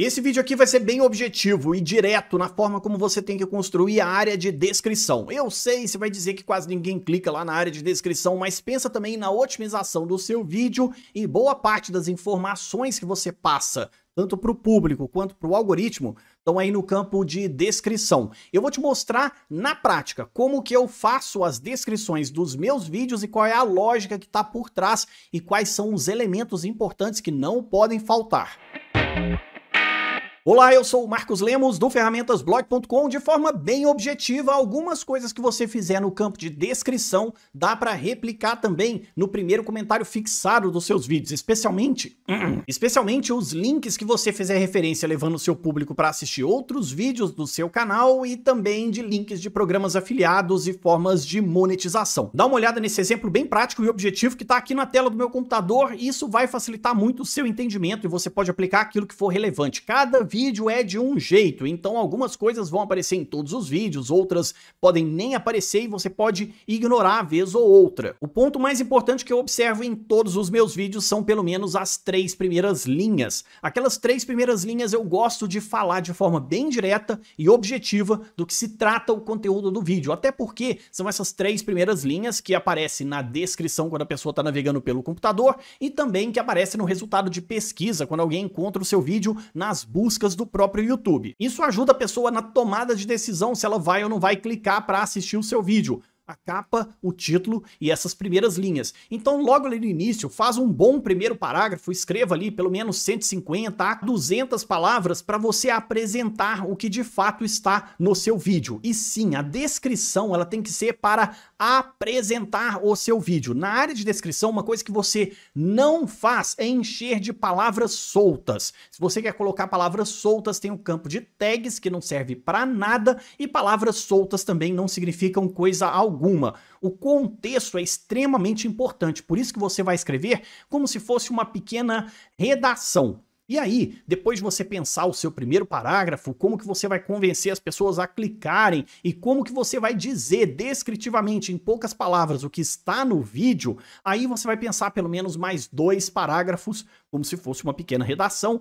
Esse vídeo aqui vai ser bem objetivo e direto na forma como você tem que construir a área de descrição. Eu sei, você vai dizer que quase ninguém clica lá na área de descrição, mas pensa também na otimização do seu vídeo e boa parte das informações que você passa, tanto para o público quanto para o algoritmo, estão aí no campo de descrição. Eu vou te mostrar na prática como que eu faço as descrições dos meus vídeos e qual é a lógica que está por trás e quais são os elementos importantes que não podem faltar. Música Olá, eu sou o Marcos Lemos do ferramentasblog.com. De forma bem objetiva, algumas coisas que você fizer no campo de descrição dá para replicar também no primeiro comentário fixado dos seus vídeos, especialmente, especialmente os links que você fizer referência levando o seu público para assistir outros vídeos do seu canal e também de links de programas afiliados e formas de monetização. Dá uma olhada nesse exemplo bem prático e objetivo que está aqui na tela do meu computador, isso vai facilitar muito o seu entendimento e você pode aplicar aquilo que for relevante. Cada vídeo é de um jeito, então algumas coisas vão aparecer em todos os vídeos, outras podem nem aparecer e você pode ignorar a vez ou outra. O ponto mais importante que eu observo em todos os meus vídeos são pelo menos as três primeiras linhas. Aquelas três primeiras linhas eu gosto de falar de forma bem direta e objetiva do que se trata o conteúdo do vídeo, até porque são essas três primeiras linhas que aparecem na descrição quando a pessoa está navegando pelo computador e também que aparece no resultado de pesquisa quando alguém encontra o seu vídeo nas buscas do próprio YouTube. Isso ajuda a pessoa na tomada de decisão se ela vai ou não vai clicar para assistir o seu vídeo a capa, o título e essas primeiras linhas. Então, logo ali no início, faz um bom primeiro parágrafo, escreva ali pelo menos 150 a 200 palavras para você apresentar o que de fato está no seu vídeo. E sim, a descrição ela tem que ser para apresentar o seu vídeo. Na área de descrição, uma coisa que você não faz é encher de palavras soltas. Se você quer colocar palavras soltas, tem o um campo de tags que não serve para nada e palavras soltas também não significam coisa alguma. O contexto é extremamente importante, por isso que você vai escrever como se fosse uma pequena redação. E aí, depois de você pensar o seu primeiro parágrafo, como que você vai convencer as pessoas a clicarem e como que você vai dizer descritivamente, em poucas palavras, o que está no vídeo, aí você vai pensar pelo menos mais dois parágrafos, como se fosse uma pequena redação,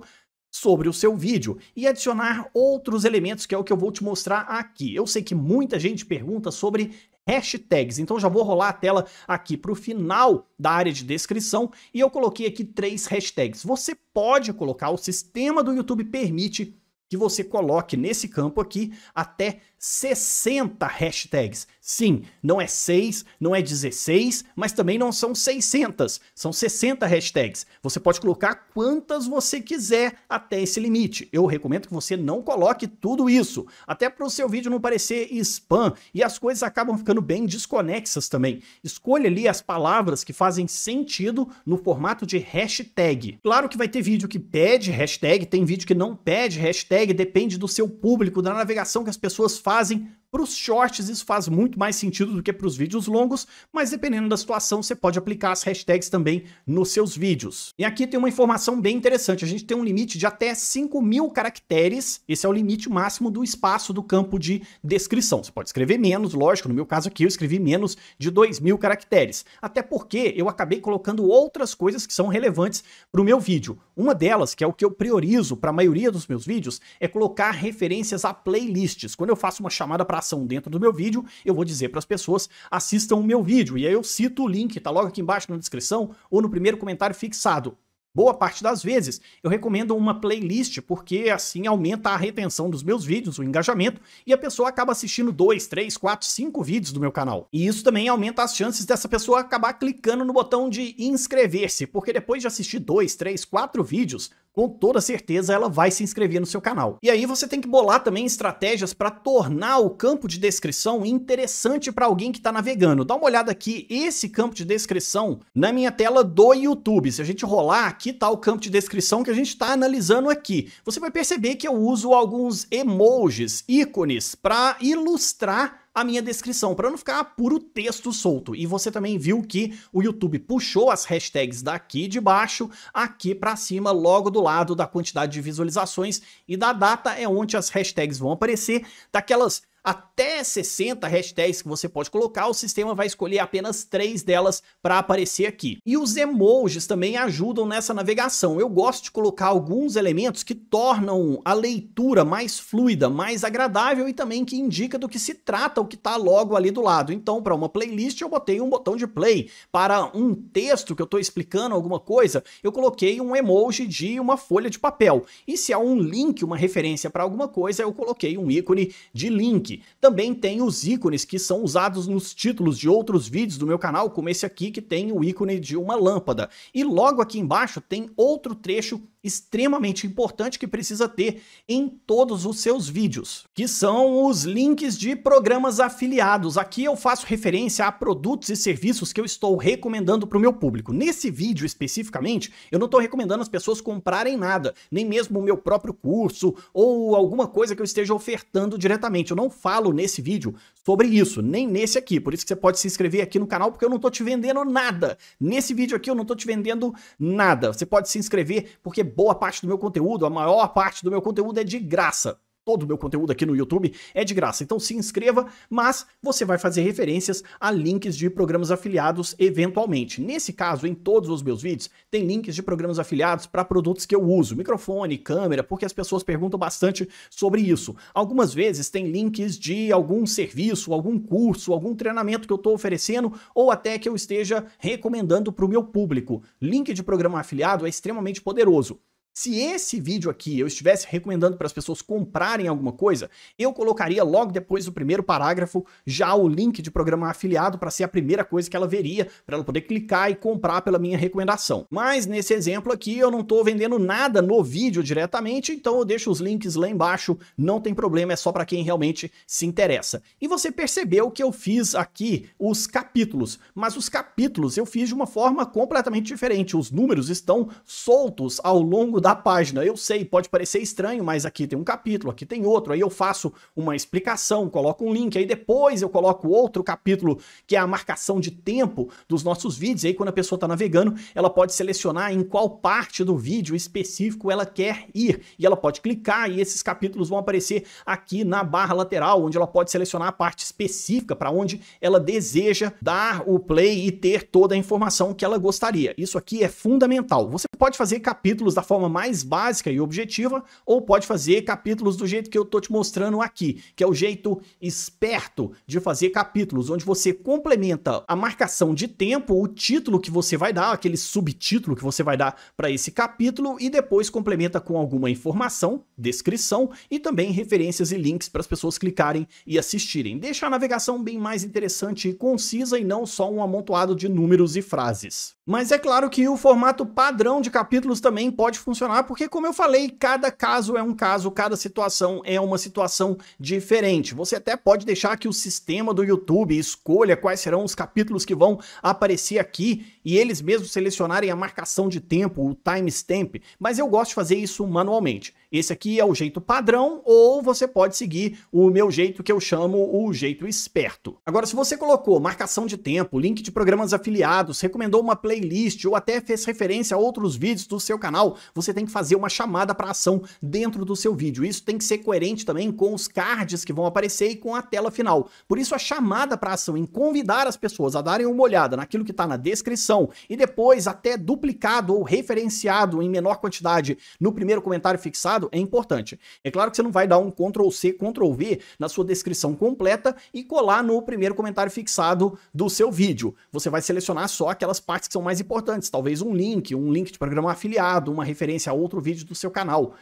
sobre o seu vídeo e adicionar outros elementos, que é o que eu vou te mostrar aqui. Eu sei que muita gente pergunta sobre hashtags. Então já vou rolar a tela aqui para o final da área de descrição e eu coloquei aqui três hashtags. Você pode colocar, o sistema do YouTube permite que você coloque nesse campo aqui até 60 hashtags. Sim, não é 6, não é 16, mas também não são 600, são 60 hashtags. Você pode colocar quantas você quiser até esse limite. Eu recomendo que você não coloque tudo isso, até para o seu vídeo não parecer spam e as coisas acabam ficando bem desconexas também. Escolha ali as palavras que fazem sentido no formato de hashtag. Claro que vai ter vídeo que pede hashtag, tem vídeo que não pede hashtag, depende do seu público, da navegação que as pessoas fazem para os shorts, isso faz muito mais sentido do que para os vídeos longos, mas dependendo da situação, você pode aplicar as hashtags também nos seus vídeos. E aqui tem uma informação bem interessante: a gente tem um limite de até 5 mil caracteres, esse é o limite máximo do espaço do campo de descrição. Você pode escrever menos, lógico, no meu caso aqui eu escrevi menos de 2 mil caracteres, até porque eu acabei colocando outras coisas que são relevantes para o meu vídeo. Uma delas, que é o que eu priorizo para a maioria dos meus vídeos, é colocar referências a playlists. Quando eu faço uma chamada para coração dentro do meu vídeo, eu vou dizer para as pessoas assistam o meu vídeo. E aí eu cito o link, tá logo aqui embaixo na descrição ou no primeiro comentário fixado. Boa parte das vezes eu recomendo uma playlist porque assim aumenta a retenção dos meus vídeos, o engajamento, e a pessoa acaba assistindo 2, 3, 4, 5 vídeos do meu canal. E isso também aumenta as chances dessa pessoa acabar clicando no botão de inscrever-se, porque depois de assistir 2, 3, 4 vídeos, com toda certeza ela vai se inscrever no seu canal. E aí você tem que bolar também estratégias para tornar o campo de descrição interessante para alguém que está navegando. Dá uma olhada aqui, esse campo de descrição na minha tela do YouTube. Se a gente rolar, aqui tá o campo de descrição que a gente está analisando aqui. Você vai perceber que eu uso alguns emojis, ícones, para ilustrar a minha descrição, para não ficar puro texto solto. E você também viu que o YouTube puxou as hashtags daqui de baixo aqui para cima, logo do lado da quantidade de visualizações e da data é onde as hashtags vão aparecer, daquelas até 60 hashtags que você pode colocar, o sistema vai escolher apenas três delas para aparecer aqui. E os emojis também ajudam nessa navegação. Eu gosto de colocar alguns elementos que tornam a leitura mais fluida, mais agradável e também que indica do que se trata o que está logo ali do lado. Então, para uma playlist, eu botei um botão de play. Para um texto que eu estou explicando alguma coisa, eu coloquei um emoji de uma folha de papel. E se há é um link, uma referência para alguma coisa, eu coloquei um ícone de link. Também tem os ícones que são usados nos títulos de outros vídeos do meu canal, como esse aqui que tem o ícone de uma lâmpada. E logo aqui embaixo tem outro trecho extremamente importante que precisa ter em todos os seus vídeos, que são os links de programas afiliados. Aqui eu faço referência a produtos e serviços que eu estou recomendando para o meu público. Nesse vídeo especificamente, eu não estou recomendando as pessoas comprarem nada, nem mesmo o meu próprio curso ou alguma coisa que eu esteja ofertando diretamente. Eu não faço falo nesse vídeo sobre isso, nem nesse aqui. Por isso que você pode se inscrever aqui no canal, porque eu não tô te vendendo nada. Nesse vídeo aqui eu não tô te vendendo nada. Você pode se inscrever, porque boa parte do meu conteúdo, a maior parte do meu conteúdo é de graça todo o meu conteúdo aqui no YouTube é de graça, então se inscreva, mas você vai fazer referências a links de programas afiliados eventualmente. Nesse caso, em todos os meus vídeos, tem links de programas afiliados para produtos que eu uso, microfone, câmera, porque as pessoas perguntam bastante sobre isso. Algumas vezes tem links de algum serviço, algum curso, algum treinamento que eu estou oferecendo ou até que eu esteja recomendando para o meu público. Link de programa afiliado é extremamente poderoso. Se esse vídeo aqui eu estivesse recomendando para as pessoas comprarem alguma coisa, eu colocaria logo depois do primeiro parágrafo já o link de programa afiliado para ser a primeira coisa que ela veria, para ela poder clicar e comprar pela minha recomendação. Mas nesse exemplo aqui eu não estou vendendo nada no vídeo diretamente, então eu deixo os links lá embaixo, não tem problema, é só para quem realmente se interessa. E você percebeu que eu fiz aqui os capítulos, mas os capítulos eu fiz de uma forma completamente diferente, os números estão soltos ao longo da da página. Eu sei, pode parecer estranho, mas aqui tem um capítulo, aqui tem outro. Aí eu faço uma explicação, coloco um link, aí depois eu coloco outro capítulo, que é a marcação de tempo dos nossos vídeos. Aí quando a pessoa está navegando, ela pode selecionar em qual parte do vídeo específico ela quer ir. E ela pode clicar e esses capítulos vão aparecer aqui na barra lateral, onde ela pode selecionar a parte específica para onde ela deseja dar o play e ter toda a informação que ela gostaria. Isso aqui é fundamental. Você pode fazer capítulos da forma mais básica e objetiva, ou pode fazer capítulos do jeito que eu tô te mostrando aqui, que é o jeito esperto de fazer capítulos, onde você complementa a marcação de tempo, o título que você vai dar, aquele subtítulo que você vai dar para esse capítulo e depois complementa com alguma informação, descrição e também referências e links para as pessoas clicarem e assistirem. Deixa a navegação bem mais interessante e concisa e não só um amontoado de números e frases. Mas é claro que o formato padrão de capítulos também pode funcionar funcionar, porque, como eu falei, cada caso é um caso, cada situação é uma situação diferente. Você até pode deixar que o sistema do YouTube escolha quais serão os capítulos que vão aparecer aqui e eles mesmos selecionarem a marcação de tempo, o timestamp, mas eu gosto de fazer isso manualmente esse aqui é o jeito padrão, ou você pode seguir o meu jeito que eu chamo o jeito esperto. Agora, se você colocou marcação de tempo, link de programas afiliados, recomendou uma playlist ou até fez referência a outros vídeos do seu canal, você tem que fazer uma chamada para ação dentro do seu vídeo. Isso tem que ser coerente também com os cards que vão aparecer e com a tela final. Por isso, a chamada para ação em convidar as pessoas a darem uma olhada naquilo que está na descrição e depois até duplicado ou referenciado em menor quantidade no primeiro comentário fixado é importante. É claro que você não vai dar um Ctrl C, Ctrl V na sua descrição completa e colar no primeiro comentário fixado do seu vídeo. Você vai selecionar só aquelas partes que são mais importantes, talvez um link, um link de programa afiliado, uma referência a outro vídeo do seu canal.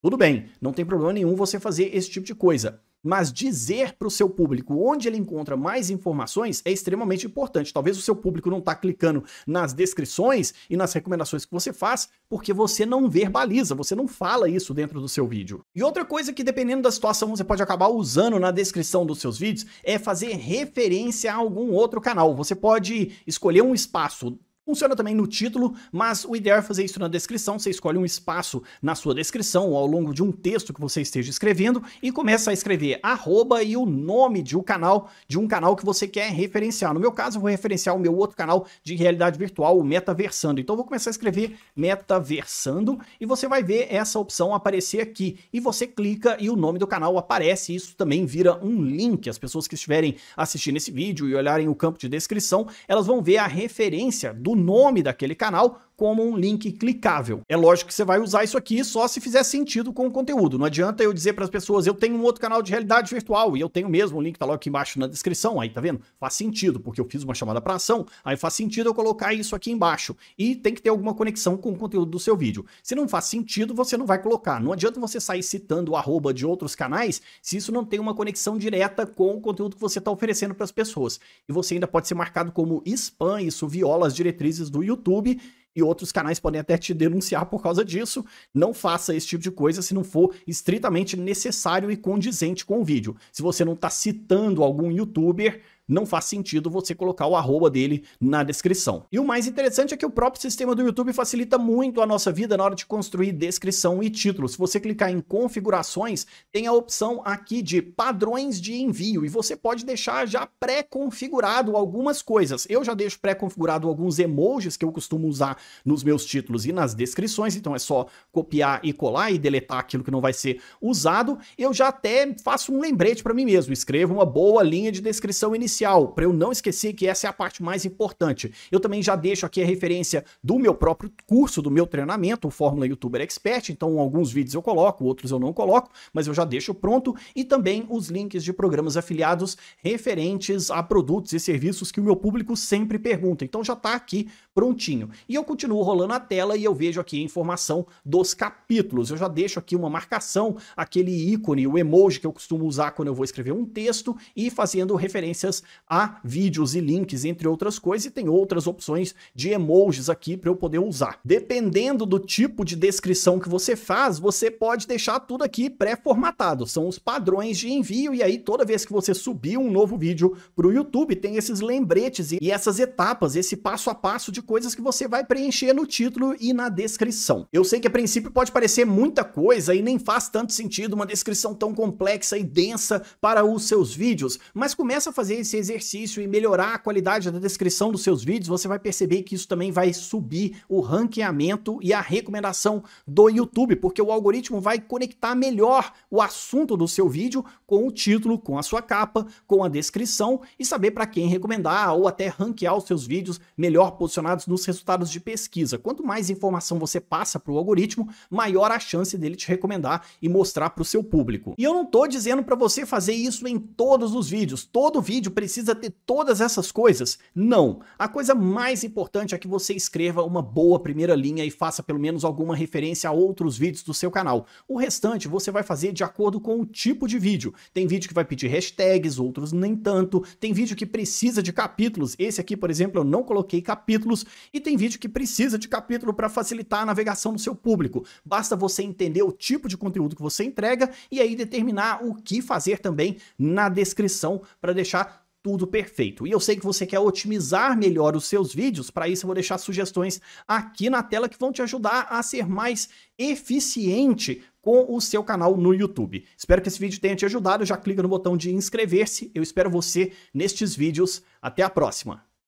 Tudo bem, não tem problema nenhum você fazer esse tipo de coisa mas dizer para o seu público onde ele encontra mais informações é extremamente importante. Talvez o seu público não está clicando nas descrições e nas recomendações que você faz, porque você não verbaliza, você não fala isso dentro do seu vídeo. E outra coisa que, dependendo da situação, você pode acabar usando na descrição dos seus vídeos é fazer referência a algum outro canal. Você pode escolher um espaço Funciona também no título, mas o ideal é fazer isso na descrição. Você escolhe um espaço na sua descrição ou ao longo de um texto que você esteja escrevendo e começa a escrever arroba e o nome de um canal, de um canal que você quer referenciar. No meu caso, eu vou referenciar o meu outro canal de realidade virtual, o Metaversando. Então, eu vou começar a escrever Metaversando e você vai ver essa opção aparecer aqui. E você clica e o nome do canal aparece. Isso também vira um link. As pessoas que estiverem assistindo esse vídeo e olharem o campo de descrição, elas vão ver a referência do o nome daquele canal como um link clicável. É lógico que você vai usar isso aqui só se fizer sentido com o conteúdo. Não adianta eu dizer para as pessoas, eu tenho um outro canal de realidade virtual e eu tenho mesmo, o link tá logo aqui embaixo na descrição, aí tá vendo? Faz sentido, porque eu fiz uma chamada para ação, aí faz sentido eu colocar isso aqui embaixo. E tem que ter alguma conexão com o conteúdo do seu vídeo. Se não faz sentido, você não vai colocar. Não adianta você sair citando o arroba de outros canais se isso não tem uma conexão direta com o conteúdo que você está oferecendo para as pessoas. E você ainda pode ser marcado como spam, isso viola as diretrizes do YouTube e outros canais podem até te denunciar por causa disso. Não faça esse tipo de coisa se não for estritamente necessário e condizente com o vídeo. Se você não está citando algum youtuber, não faz sentido você colocar o arroba dele na descrição. E o mais interessante é que o próprio sistema do YouTube facilita muito a nossa vida na hora de construir descrição e título. Se você clicar em configurações, tem a opção aqui de padrões de envio e você pode deixar já pré-configurado algumas coisas. Eu já deixo pré-configurado alguns emojis que eu costumo usar nos meus títulos e nas descrições, então é só copiar e colar e deletar aquilo que não vai ser usado. Eu já até faço um lembrete para mim mesmo, escrevo uma boa linha de descrição inicial oficial, para eu não esquecer que essa é a parte mais importante. Eu também já deixo aqui a referência do meu próprio curso, do meu treinamento, o Fórmula Youtuber Expert, então alguns vídeos eu coloco, outros eu não coloco, mas eu já deixo pronto, e também os links de programas afiliados referentes a produtos e serviços que o meu público sempre pergunta. Então já está aqui prontinho. E eu continuo rolando a tela e eu vejo aqui a informação dos capítulos. Eu já deixo aqui uma marcação, aquele ícone, o emoji que eu costumo usar quando eu vou escrever um texto e fazendo referências a vídeos e links, entre outras coisas, e tem outras opções de emojis aqui para eu poder usar. Dependendo do tipo de descrição que você faz, você pode deixar tudo aqui pré-formatado, são os padrões de envio, e aí toda vez que você subir um novo vídeo para o YouTube, tem esses lembretes e essas etapas, esse passo a passo de coisas que você vai preencher no título e na descrição. Eu sei que a princípio pode parecer muita coisa e nem faz tanto sentido uma descrição tão complexa e densa para os seus vídeos, mas começa a fazer esse esse exercício e melhorar a qualidade da descrição dos seus vídeos, você vai perceber que isso também vai subir o ranqueamento e a recomendação do YouTube, porque o algoritmo vai conectar melhor o assunto do seu vídeo com o título, com a sua capa, com a descrição e saber para quem recomendar ou até ranquear os seus vídeos melhor posicionados nos resultados de pesquisa. Quanto mais informação você passa para o algoritmo, maior a chance dele te recomendar e mostrar para o seu público. E eu não estou dizendo para você fazer isso em todos os vídeos. Todo vídeo precisa precisa ter todas essas coisas? Não. A coisa mais importante é que você escreva uma boa primeira linha e faça pelo menos alguma referência a outros vídeos do seu canal. O restante você vai fazer de acordo com o tipo de vídeo. Tem vídeo que vai pedir hashtags, outros nem tanto. Tem vídeo que precisa de capítulos. Esse aqui, por exemplo, eu não coloquei capítulos. E tem vídeo que precisa de capítulo para facilitar a navegação do seu público. Basta você entender o tipo de conteúdo que você entrega e aí determinar o que fazer também na descrição para deixar tudo perfeito. E eu sei que você quer otimizar melhor os seus vídeos, para isso eu vou deixar sugestões aqui na tela que vão te ajudar a ser mais eficiente com o seu canal no YouTube. Espero que esse vídeo tenha te ajudado, já clica no botão de inscrever-se. Eu espero você nestes vídeos. Até a próxima.